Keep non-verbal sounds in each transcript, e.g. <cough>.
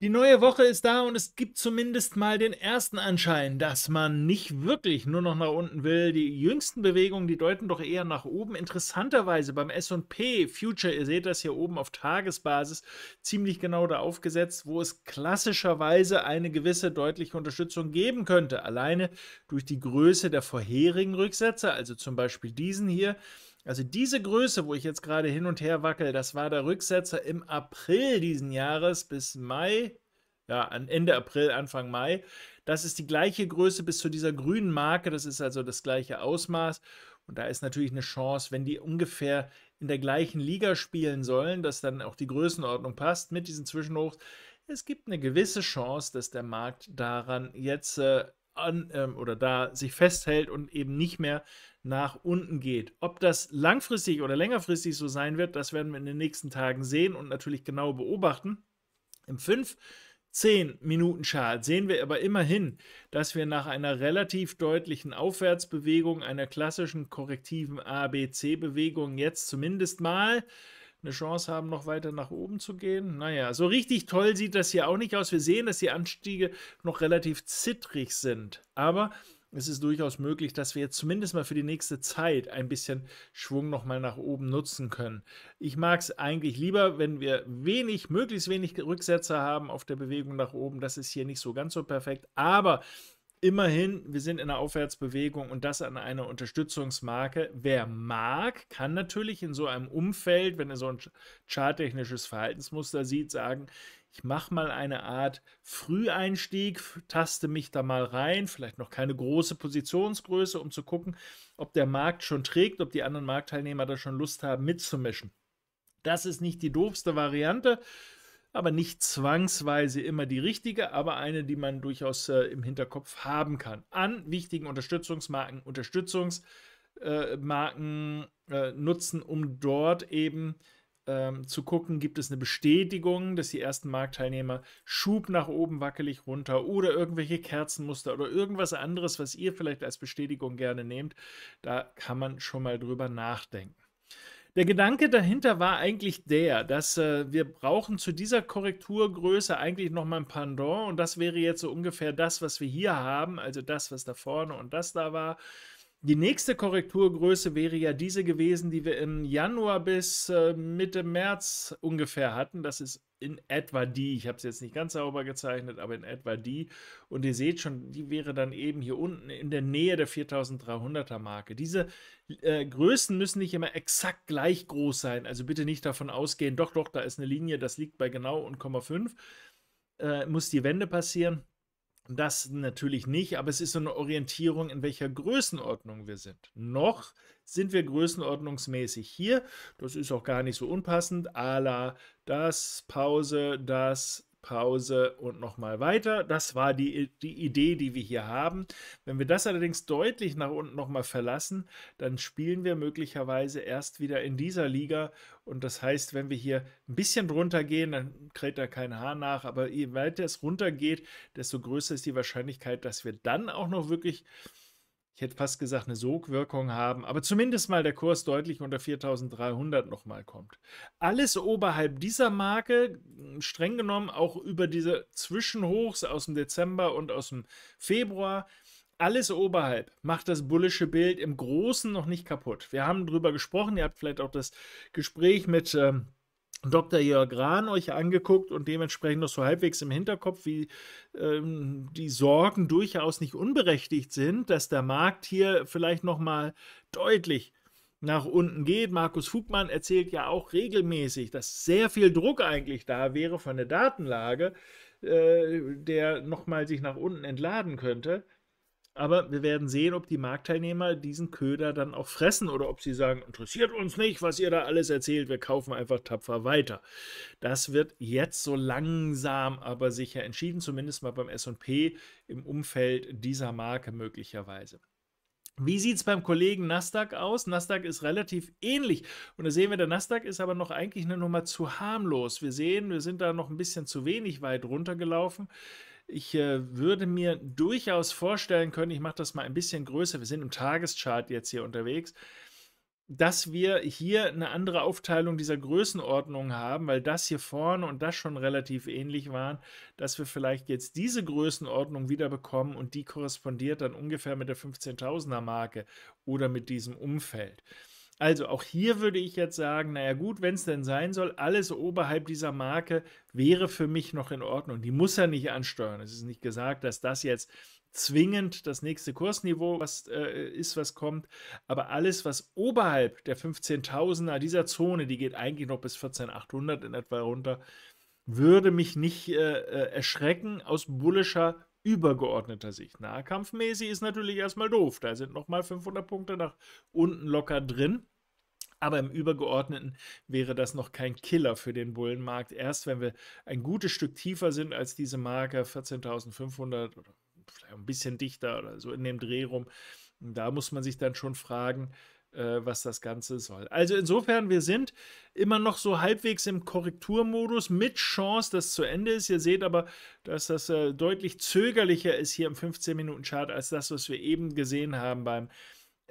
Die neue Woche ist da und es gibt zumindest mal den ersten Anschein, dass man nicht wirklich nur noch nach unten will. Die jüngsten Bewegungen, die deuten doch eher nach oben. Interessanterweise beim SP Future, ihr seht das hier oben auf Tagesbasis, ziemlich genau da aufgesetzt, wo es klassischerweise eine gewisse deutliche Unterstützung geben könnte. Alleine durch die Größe der vorherigen Rücksätze, also zum Beispiel diesen hier, also diese Größe, wo ich jetzt gerade hin und her wackel, das war der Rücksetzer im April diesen Jahres bis Mai, ja, Ende April, Anfang Mai. Das ist die gleiche Größe bis zu dieser grünen Marke, das ist also das gleiche Ausmaß. Und da ist natürlich eine Chance, wenn die ungefähr in der gleichen Liga spielen sollen, dass dann auch die Größenordnung passt mit diesen Zwischenhochs. Es gibt eine gewisse Chance, dass der Markt daran jetzt äh, an, ähm, oder da sich festhält und eben nicht mehr nach unten geht. Ob das langfristig oder längerfristig so sein wird, das werden wir in den nächsten Tagen sehen und natürlich genau beobachten. Im 5 10 Minuten Chart sehen wir aber immerhin, dass wir nach einer relativ deutlichen Aufwärtsbewegung, einer klassischen korrektiven ABC-Bewegung jetzt zumindest mal eine Chance haben, noch weiter nach oben zu gehen. Naja, so richtig toll sieht das hier auch nicht aus. Wir sehen, dass die Anstiege noch relativ zittrig sind. Aber es ist durchaus möglich, dass wir jetzt zumindest mal für die nächste Zeit ein bisschen Schwung nochmal nach oben nutzen können. Ich mag es eigentlich lieber, wenn wir wenig, möglichst wenig Rücksätze haben auf der Bewegung nach oben. Das ist hier nicht so ganz so perfekt, aber Immerhin, wir sind in einer Aufwärtsbewegung und das an einer Unterstützungsmarke. Wer mag, kann natürlich in so einem Umfeld, wenn er so ein charttechnisches Verhaltensmuster sieht, sagen, ich mache mal eine Art Früheinstieg, taste mich da mal rein, vielleicht noch keine große Positionsgröße, um zu gucken, ob der Markt schon trägt, ob die anderen Marktteilnehmer da schon Lust haben, mitzumischen. Das ist nicht die doofste Variante, aber nicht zwangsweise immer die richtige, aber eine, die man durchaus äh, im Hinterkopf haben kann. An wichtigen Unterstützungsmarken, Unterstützungsmarken äh, äh, nutzen, um dort eben äh, ähm, zu gucken, gibt es eine Bestätigung, dass die ersten Marktteilnehmer Schub nach oben, wackelig runter oder irgendwelche Kerzenmuster oder irgendwas anderes, was ihr vielleicht als Bestätigung gerne nehmt. Da kann man schon mal drüber nachdenken. Der Gedanke dahinter war eigentlich der, dass äh, wir brauchen zu dieser Korrekturgröße eigentlich nochmal ein Pendant und das wäre jetzt so ungefähr das, was wir hier haben, also das, was da vorne und das da war. Die nächste Korrekturgröße wäre ja diese gewesen, die wir im Januar bis ähm, Mitte März ungefähr hatten. Das ist in etwa die. Ich habe es jetzt nicht ganz sauber gezeichnet, aber in etwa die. Und ihr seht schon, die wäre dann eben hier unten in der Nähe der 4300er Marke. Diese äh, Größen müssen nicht immer exakt gleich groß sein. Also bitte nicht davon ausgehen, doch, doch, da ist eine Linie, das liegt bei genau 1,5. Äh, muss die Wende passieren. Das natürlich nicht, aber es ist so eine Orientierung, in welcher Größenordnung wir sind. Noch sind wir größenordnungsmäßig hier. Das ist auch gar nicht so unpassend. Ala, das, Pause, das, Pause und nochmal weiter. Das war die, die Idee, die wir hier haben. Wenn wir das allerdings deutlich nach unten nochmal verlassen, dann spielen wir möglicherweise erst wieder in dieser Liga. Und das heißt, wenn wir hier ein bisschen drunter gehen, dann kräht da kein Haar nach. Aber je weiter es runter geht, desto größer ist die Wahrscheinlichkeit, dass wir dann auch noch wirklich ich hätte fast gesagt, eine Sogwirkung haben, aber zumindest mal der Kurs deutlich unter 4300 nochmal kommt. Alles oberhalb dieser Marke, hm, streng genommen auch über diese Zwischenhochs aus dem Dezember und aus dem Februar, alles oberhalb macht das bullische Bild im Großen noch nicht kaputt. Wir haben darüber gesprochen, ihr habt vielleicht auch das Gespräch mit. Ähm, Dr. Jörg Rahn euch angeguckt und dementsprechend noch so halbwegs im Hinterkopf, wie ähm, die Sorgen durchaus nicht unberechtigt sind, dass der Markt hier vielleicht nochmal deutlich nach unten geht. Markus Fugmann erzählt ja auch regelmäßig, dass sehr viel Druck eigentlich da wäre von der Datenlage, äh, der nochmal sich nach unten entladen könnte. Aber wir werden sehen, ob die Marktteilnehmer diesen Köder dann auch fressen oder ob sie sagen, interessiert uns nicht, was ihr da alles erzählt, wir kaufen einfach tapfer weiter. Das wird jetzt so langsam aber sicher entschieden, zumindest mal beim SP im Umfeld dieser Marke möglicherweise. Wie sieht es beim Kollegen Nasdaq aus? Nasdaq ist relativ ähnlich. Und da sehen wir, der Nasdaq ist aber noch eigentlich eine Nummer zu harmlos. Wir sehen, wir sind da noch ein bisschen zu wenig weit runtergelaufen. Ich äh, würde mir durchaus vorstellen können, ich mache das mal ein bisschen größer, wir sind im Tageschart jetzt hier unterwegs, dass wir hier eine andere Aufteilung dieser Größenordnung haben, weil das hier vorne und das schon relativ ähnlich waren, dass wir vielleicht jetzt diese Größenordnung wieder bekommen und die korrespondiert dann ungefähr mit der 15.000er Marke oder mit diesem Umfeld. Also auch hier würde ich jetzt sagen, naja gut, wenn es denn sein soll, alles oberhalb dieser Marke wäre für mich noch in Ordnung. Die muss er nicht ansteuern. Es ist nicht gesagt, dass das jetzt zwingend das nächste Kursniveau was, äh, ist, was kommt. Aber alles, was oberhalb der 15.000er dieser Zone, die geht eigentlich noch bis 14.800 in etwa runter, würde mich nicht äh, äh erschrecken aus bullischer übergeordneter Sicht. Nahkampfmäßig ist natürlich erstmal doof. Da sind nochmal 500 Punkte nach unten locker drin. Aber im Übergeordneten wäre das noch kein Killer für den Bullenmarkt. Erst wenn wir ein gutes Stück tiefer sind als diese Marke, 14.500 oder vielleicht ein bisschen dichter oder so in dem Dreh rum, da muss man sich dann schon fragen, äh, was das Ganze soll. Also insofern, wir sind immer noch so halbwegs im Korrekturmodus mit Chance, dass zu Ende ist. Ihr seht aber, dass das äh, deutlich zögerlicher ist hier im 15-Minuten-Chart als das, was wir eben gesehen haben beim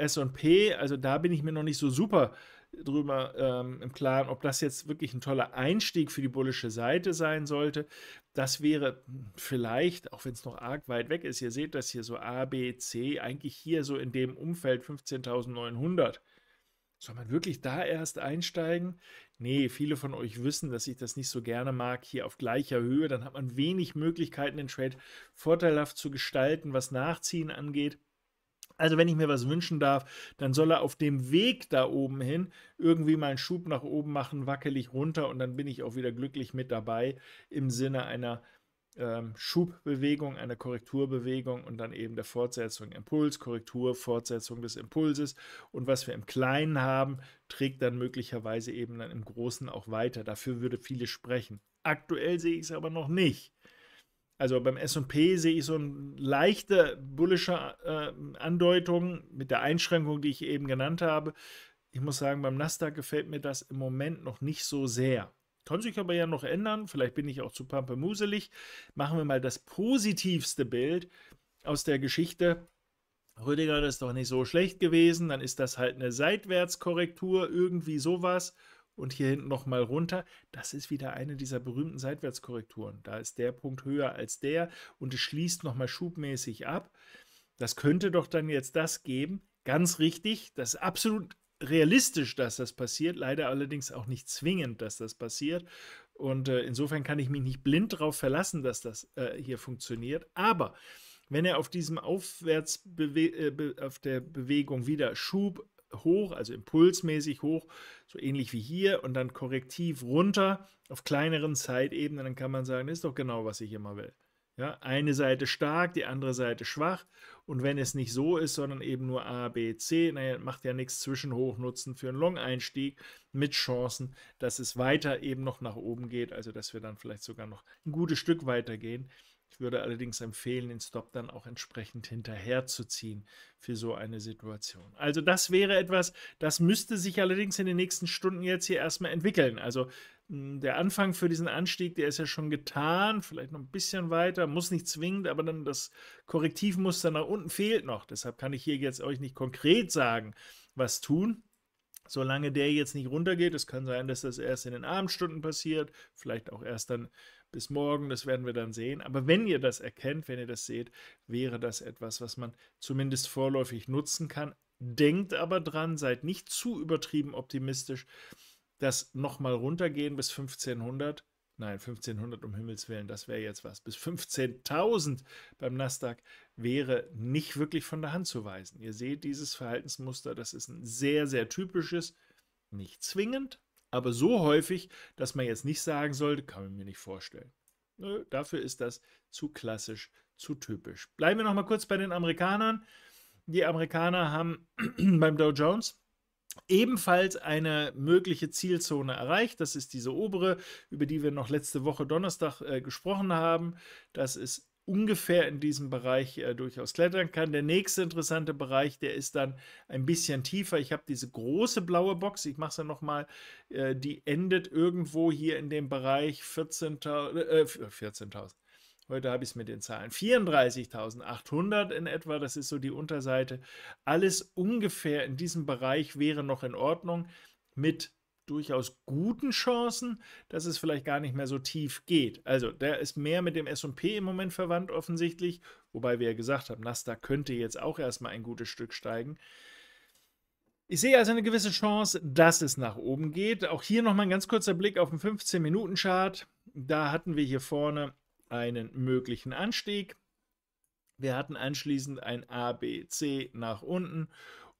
SP. Also da bin ich mir noch nicht so super äh, drüber ähm, im Klaren, ob das jetzt wirklich ein toller Einstieg für die bullische Seite sein sollte. Das wäre vielleicht, auch wenn es noch arg weit weg ist, ihr seht das hier so A, B, C, eigentlich hier so in dem Umfeld 15.900. Soll man wirklich da erst einsteigen? Nee, viele von euch wissen, dass ich das nicht so gerne mag, hier auf gleicher Höhe. Dann hat man wenig Möglichkeiten, den Trade vorteilhaft zu gestalten, was Nachziehen angeht. Also wenn ich mir was wünschen darf, dann soll er auf dem Weg da oben hin irgendwie mal einen Schub nach oben machen, wackelig runter und dann bin ich auch wieder glücklich mit dabei im Sinne einer ähm, Schubbewegung, einer Korrekturbewegung und dann eben der Fortsetzung Impuls, Korrektur, Fortsetzung des Impulses und was wir im Kleinen haben, trägt dann möglicherweise eben dann im Großen auch weiter. Dafür würde viele sprechen. Aktuell sehe ich es aber noch nicht. Also beim SP sehe ich so eine leichte bullische äh, Andeutung mit der Einschränkung, die ich eben genannt habe. Ich muss sagen, beim Nasdaq gefällt mir das im Moment noch nicht so sehr. Kann sich aber ja noch ändern. Vielleicht bin ich auch zu pampemuselig. Machen wir mal das positivste Bild aus der Geschichte. Rüdiger, das ist doch nicht so schlecht gewesen. Dann ist das halt eine Seitwärtskorrektur, irgendwie sowas und hier hinten nochmal runter. Das ist wieder eine dieser berühmten Seitwärtskorrekturen. Da ist der Punkt höher als der und es schließt nochmal schubmäßig ab. Das könnte doch dann jetzt das geben. Ganz richtig, das ist absolut realistisch, dass das passiert. Leider allerdings auch nicht zwingend, dass das passiert. Und äh, insofern kann ich mich nicht blind darauf verlassen, dass das äh, hier funktioniert. Aber wenn er auf diesem Aufwärts äh, auf der Bewegung wieder Schub hoch, also impulsmäßig hoch, so ähnlich wie hier, und dann korrektiv runter auf kleineren Zeitebenen, dann kann man sagen, das ist doch genau, was ich immer will. Ja, eine Seite stark, die andere Seite schwach. Und wenn es nicht so ist, sondern eben nur A, B, C, naja, macht ja nichts Zwischenhochnutzen für einen Long-Einstieg mit Chancen, dass es weiter eben noch nach oben geht, also dass wir dann vielleicht sogar noch ein gutes Stück weitergehen. Ich würde allerdings empfehlen, den Stop dann auch entsprechend hinterherzuziehen für so eine Situation. Also das wäre etwas, das müsste sich allerdings in den nächsten Stunden jetzt hier erstmal entwickeln. Also hm, der Anfang für diesen Anstieg, der ist ja schon getan, vielleicht noch ein bisschen weiter, muss nicht zwingend, aber dann das Korrektivmuster nach unten fehlt noch. Deshalb kann ich hier jetzt euch nicht konkret sagen, was tun. Solange der jetzt nicht runtergeht, es kann sein, dass das erst in den Abendstunden passiert, vielleicht auch erst dann bis morgen, das werden wir dann sehen. Aber wenn ihr das erkennt, wenn ihr das seht, wäre das etwas, was man zumindest vorläufig nutzen kann. Denkt aber dran, seid nicht zu übertrieben optimistisch, dass nochmal runtergehen bis 1500. Nein, 1500 um Himmels Willen, das wäre jetzt was. Bis 15.000 beim Nasdaq wäre nicht wirklich von der Hand zu weisen. Ihr seht dieses Verhaltensmuster, das ist ein sehr, sehr typisches, nicht zwingend, aber so häufig, dass man jetzt nicht sagen sollte, kann man mir nicht vorstellen. Nö, dafür ist das zu klassisch, zu typisch. Bleiben wir noch mal kurz bei den Amerikanern. Die Amerikaner haben <clears throat> beim Dow Jones ebenfalls eine mögliche Zielzone erreicht. Das ist diese obere, über die wir noch letzte Woche Donnerstag äh, gesprochen haben. Das ist ungefähr in diesem Bereich äh, durchaus klettern kann. Der nächste interessante Bereich, der ist dann ein bisschen tiefer. Ich habe diese große blaue Box, ich mache es dann nochmal, äh, die endet irgendwo hier in dem Bereich 14.000, äh, 14.000. Äh, Heute habe ich es mit den Zahlen 34.800 in etwa, das ist so die Unterseite. Alles ungefähr in diesem Bereich wäre noch in Ordnung mit durchaus guten Chancen, dass es vielleicht gar nicht mehr so tief geht. Also der ist mehr mit dem SP im Moment verwandt offensichtlich, wobei wir ja gesagt haben, Nasdaq könnte jetzt auch erstmal ein gutes Stück steigen. Ich sehe also eine gewisse Chance, dass es nach oben geht. Auch hier nochmal ein ganz kurzer Blick auf den 15-Minuten-Chart. Da hatten wir hier vorne einen möglichen Anstieg. Wir hatten anschließend ein ABC nach unten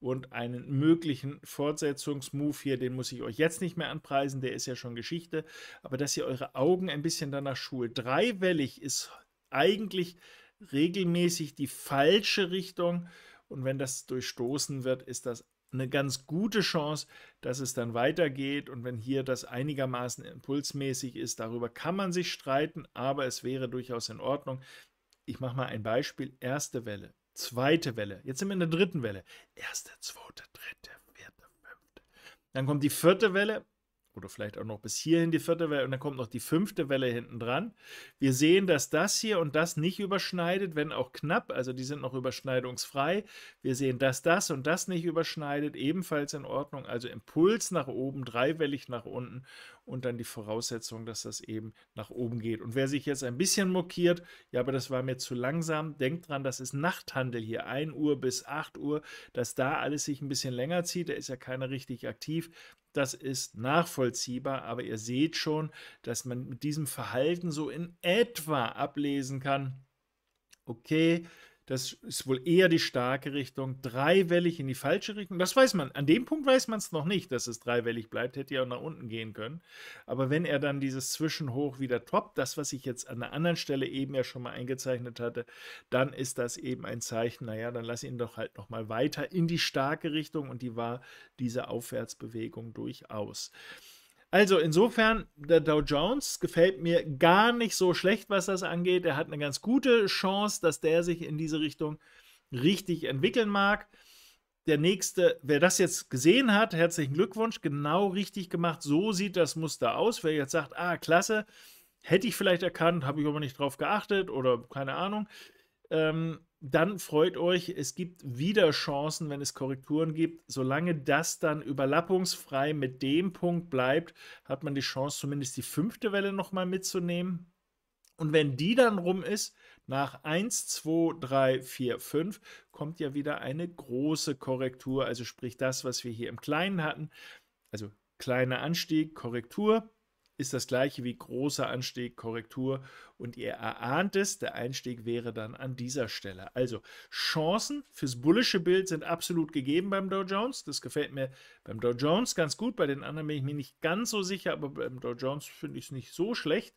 und einen möglichen Fortsetzungsmove hier, den muss ich euch jetzt nicht mehr anpreisen, der ist ja schon Geschichte, aber dass ihr eure Augen ein bisschen danach schult. Dreiwellig ist eigentlich regelmäßig die falsche Richtung und wenn das durchstoßen wird, ist das eine ganz gute Chance, dass es dann weitergeht und wenn hier das einigermaßen impulsmäßig ist, darüber kann man sich streiten, aber es wäre durchaus in Ordnung. Ich mache mal ein Beispiel, erste Welle. Zweite Welle. Jetzt sind wir in der dritten Welle. Erste, zweite, dritte, vierte, fünfte. Dann kommt die vierte Welle oder vielleicht auch noch bis hierhin die vierte Welle und dann kommt noch die fünfte Welle hinten dran. Wir sehen, dass das hier und das nicht überschneidet, wenn auch knapp, also die sind noch überschneidungsfrei. Wir sehen, dass das und das nicht überschneidet, ebenfalls in Ordnung, also Impuls nach oben, dreiwellig nach unten und dann die Voraussetzung, dass das eben nach oben geht. Und wer sich jetzt ein bisschen mokiert, ja, aber das war mir zu langsam, denkt dran, das ist Nachthandel hier, 1 Uhr bis 8 Uhr, dass da alles sich ein bisschen länger zieht, da ist ja keiner richtig aktiv. Das ist nachvollziehbar, aber ihr seht schon, dass man mit diesem Verhalten so in etwa ablesen kann, okay, das ist wohl eher die starke Richtung. Dreiwellig in die falsche Richtung. Das weiß man. An dem Punkt weiß man es noch nicht, dass es dreiwellig bleibt. Hätte ja auch nach unten gehen können. Aber wenn er dann dieses Zwischenhoch wieder toppt, das, was ich jetzt an der anderen Stelle eben ja schon mal eingezeichnet hatte, dann ist das eben ein Zeichen, naja, dann lass ihn doch halt nochmal weiter in die starke Richtung. Und die war diese Aufwärtsbewegung durchaus. Also insofern, der Dow Jones gefällt mir gar nicht so schlecht, was das angeht. Er hat eine ganz gute Chance, dass der sich in diese Richtung richtig entwickeln mag. Der nächste, wer das jetzt gesehen hat, herzlichen Glückwunsch, genau richtig gemacht. So sieht das Muster aus. Wer jetzt sagt, ah, klasse, hätte ich vielleicht erkannt, habe ich aber nicht drauf geachtet oder keine Ahnung. Ähm, dann freut euch, es gibt wieder Chancen, wenn es Korrekturen gibt. Solange das dann überlappungsfrei mit dem Punkt bleibt, hat man die Chance, zumindest die fünfte Welle nochmal mitzunehmen. Und wenn die dann rum ist, nach 1, 2, 3, 4, 5, kommt ja wieder eine große Korrektur. Also sprich das, was wir hier im Kleinen hatten. Also kleiner Anstieg, Korrektur, ist das gleiche wie großer Anstieg, Korrektur und ihr erahnt es, der Einstieg wäre dann an dieser Stelle. Also Chancen fürs bullische Bild sind absolut gegeben beim Dow Jones. Das gefällt mir beim Dow Jones ganz gut, bei den anderen bin ich mir nicht ganz so sicher, aber beim Dow Jones finde ich es nicht so schlecht.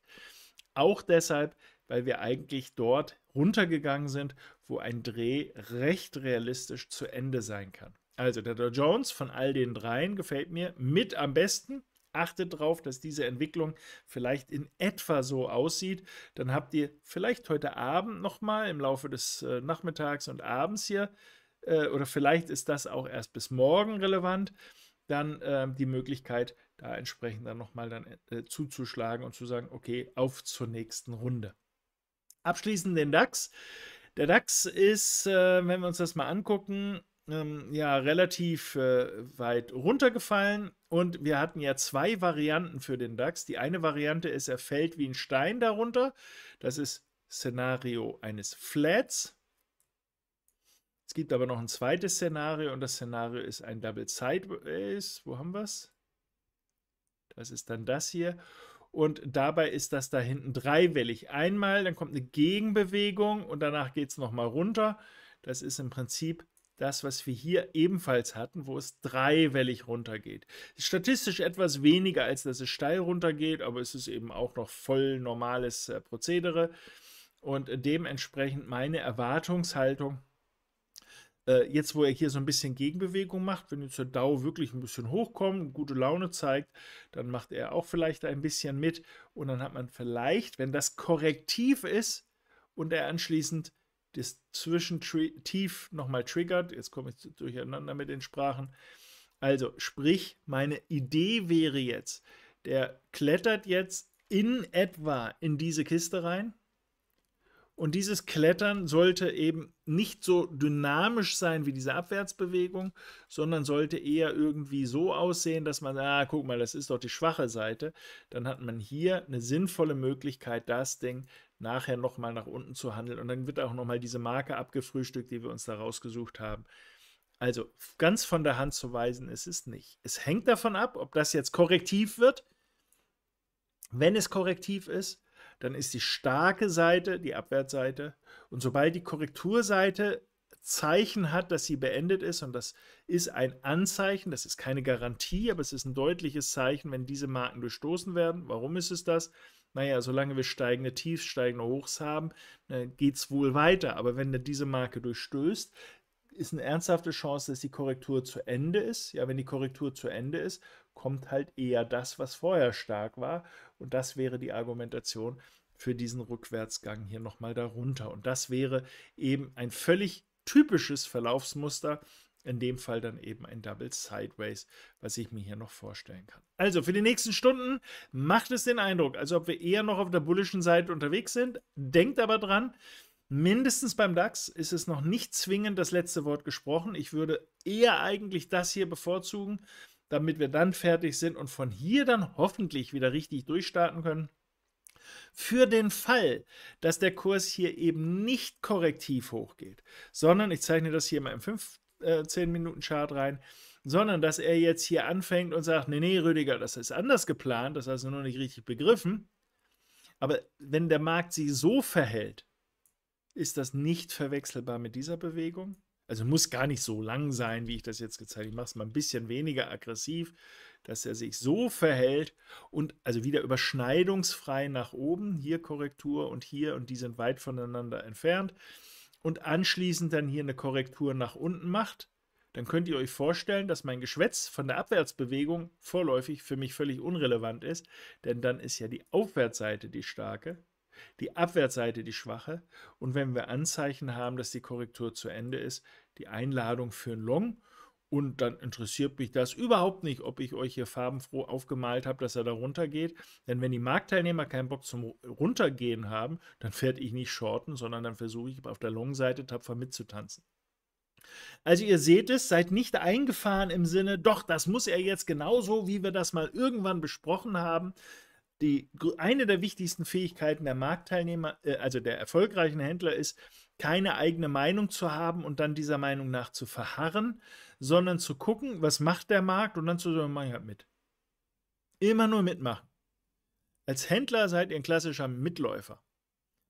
Auch deshalb, weil wir eigentlich dort runtergegangen sind, wo ein Dreh recht realistisch zu Ende sein kann. Also der Dow Jones von all den dreien gefällt mir mit am besten. Achtet darauf, dass diese Entwicklung vielleicht in etwa so aussieht. Dann habt ihr vielleicht heute Abend nochmal im Laufe des äh, Nachmittags und Abends hier, äh, oder vielleicht ist das auch erst bis morgen relevant, dann äh, die Möglichkeit, da entsprechend dann nochmal dann, äh, zuzuschlagen und zu sagen, okay, auf zur nächsten Runde. Abschließend den DAX. Der DAX ist, äh, wenn wir uns das mal angucken, ähm, ja relativ äh, weit runtergefallen und wir hatten ja zwei Varianten für den DAX. Die eine Variante ist, er fällt wie ein Stein darunter. Das ist Szenario eines Flats. Es gibt aber noch ein zweites Szenario und das Szenario ist ein Double Sideways. Wo haben wir es? Das ist dann das hier. Und dabei ist das da hinten dreiwellig. Einmal, dann kommt eine Gegenbewegung und danach geht es nochmal runter. Das ist im Prinzip das, was wir hier ebenfalls hatten, wo es dreiwellig runtergeht. Statistisch etwas weniger, als dass es steil runtergeht, aber es ist eben auch noch voll normales äh, Prozedere. Und dementsprechend meine Erwartungshaltung, äh, jetzt wo er hier so ein bisschen Gegenbewegung macht, wenn jetzt der DAO wirklich ein bisschen hochkommt, gute Laune zeigt, dann macht er auch vielleicht ein bisschen mit. Und dann hat man vielleicht, wenn das korrektiv ist und er anschließend das Zwischentief nochmal triggert. Jetzt komme ich durcheinander mit den Sprachen. Also, sprich, meine Idee wäre jetzt, der klettert jetzt in etwa in diese Kiste rein und dieses Klettern sollte eben nicht so dynamisch sein wie diese Abwärtsbewegung, sondern sollte eher irgendwie so aussehen, dass man, ah, guck mal, das ist doch die schwache Seite. Dann hat man hier eine sinnvolle Möglichkeit, das Ding nachher nochmal nach unten zu handeln. Und dann wird auch nochmal diese Marke abgefrühstückt, die wir uns da rausgesucht haben. Also ganz von der Hand zu weisen ist es nicht. Es hängt davon ab, ob das jetzt korrektiv wird. Wenn es korrektiv ist, dann ist die starke Seite die Abwärtsseite. Und sobald die Korrekturseite Zeichen hat, dass sie beendet ist, und das ist ein Anzeichen, das ist keine Garantie, aber es ist ein deutliches Zeichen, wenn diese Marken durchstoßen werden. Warum ist es das? Naja, solange wir steigende Tiefs, steigende Hochs haben, äh, geht es wohl weiter. Aber wenn diese Marke durchstößt, ist eine ernsthafte Chance, dass die Korrektur zu Ende ist. Ja, wenn die Korrektur zu Ende ist kommt halt eher das, was vorher stark war. Und das wäre die Argumentation für diesen Rückwärtsgang hier nochmal darunter. Und das wäre eben ein völlig typisches Verlaufsmuster, in dem Fall dann eben ein Double Sideways, was ich mir hier noch vorstellen kann. Also für die nächsten Stunden macht es den Eindruck, als ob wir eher noch auf der bullischen Seite unterwegs sind. Denkt aber dran, mindestens beim DAX ist es noch nicht zwingend das letzte Wort gesprochen. Ich würde eher eigentlich das hier bevorzugen, damit wir dann fertig sind und von hier dann hoffentlich wieder richtig durchstarten können. Für den Fall, dass der Kurs hier eben nicht korrektiv hochgeht, sondern ich zeichne das hier mal im 15-Minuten-Chart äh, rein, sondern dass er jetzt hier anfängt und sagt, nee, nee, Rüdiger, das ist anders geplant, das hast du noch nicht richtig begriffen. Aber wenn der Markt sich so verhält, ist das nicht verwechselbar mit dieser Bewegung? Also muss gar nicht so lang sein, wie ich das jetzt gezeigt habe. Ich mache es mal ein bisschen weniger aggressiv, dass er sich so verhält und also wieder überschneidungsfrei nach oben. Hier Korrektur und hier und die sind weit voneinander entfernt. Und anschließend dann hier eine Korrektur nach unten macht. Dann könnt ihr euch vorstellen, dass mein Geschwätz von der Abwärtsbewegung vorläufig für mich völlig unrelevant ist, denn dann ist ja die Aufwärtsseite die starke die Abwärtsseite die schwache und wenn wir Anzeichen haben, dass die Korrektur zu Ende ist, die Einladung für einen Long. Und dann interessiert mich das überhaupt nicht, ob ich euch hier farbenfroh aufgemalt habe, dass er da runtergeht. Denn wenn die Marktteilnehmer keinen Bock zum Runtergehen haben, dann fährt ich nicht shorten, sondern dann versuche ich auf der Long-Seite tapfer mitzutanzen. Also ihr seht es, seid nicht eingefahren im Sinne, doch, das muss er jetzt genauso, wie wir das mal irgendwann besprochen haben die, eine der wichtigsten Fähigkeiten der Marktteilnehmer, äh, also der erfolgreichen Händler, ist, keine eigene Meinung zu haben und dann dieser Meinung nach zu verharren, sondern zu gucken, was macht der Markt und dann zu sagen, mach ich halt mit. Immer nur mitmachen. Als Händler seid ihr ein klassischer Mitläufer.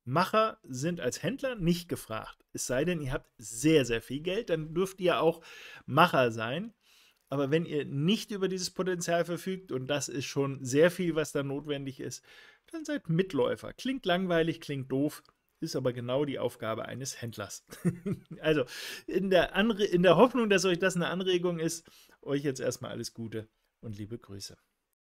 Macher sind als Händler nicht gefragt. Es sei denn, ihr habt sehr, sehr viel Geld, dann dürft ihr auch Macher sein. Aber wenn ihr nicht über dieses Potenzial verfügt, und das ist schon sehr viel, was da notwendig ist, dann seid Mitläufer. Klingt langweilig, klingt doof, ist aber genau die Aufgabe eines Händlers. <laughs> also in der, Anre in der Hoffnung, dass euch das eine Anregung ist, euch jetzt erstmal alles Gute und liebe Grüße.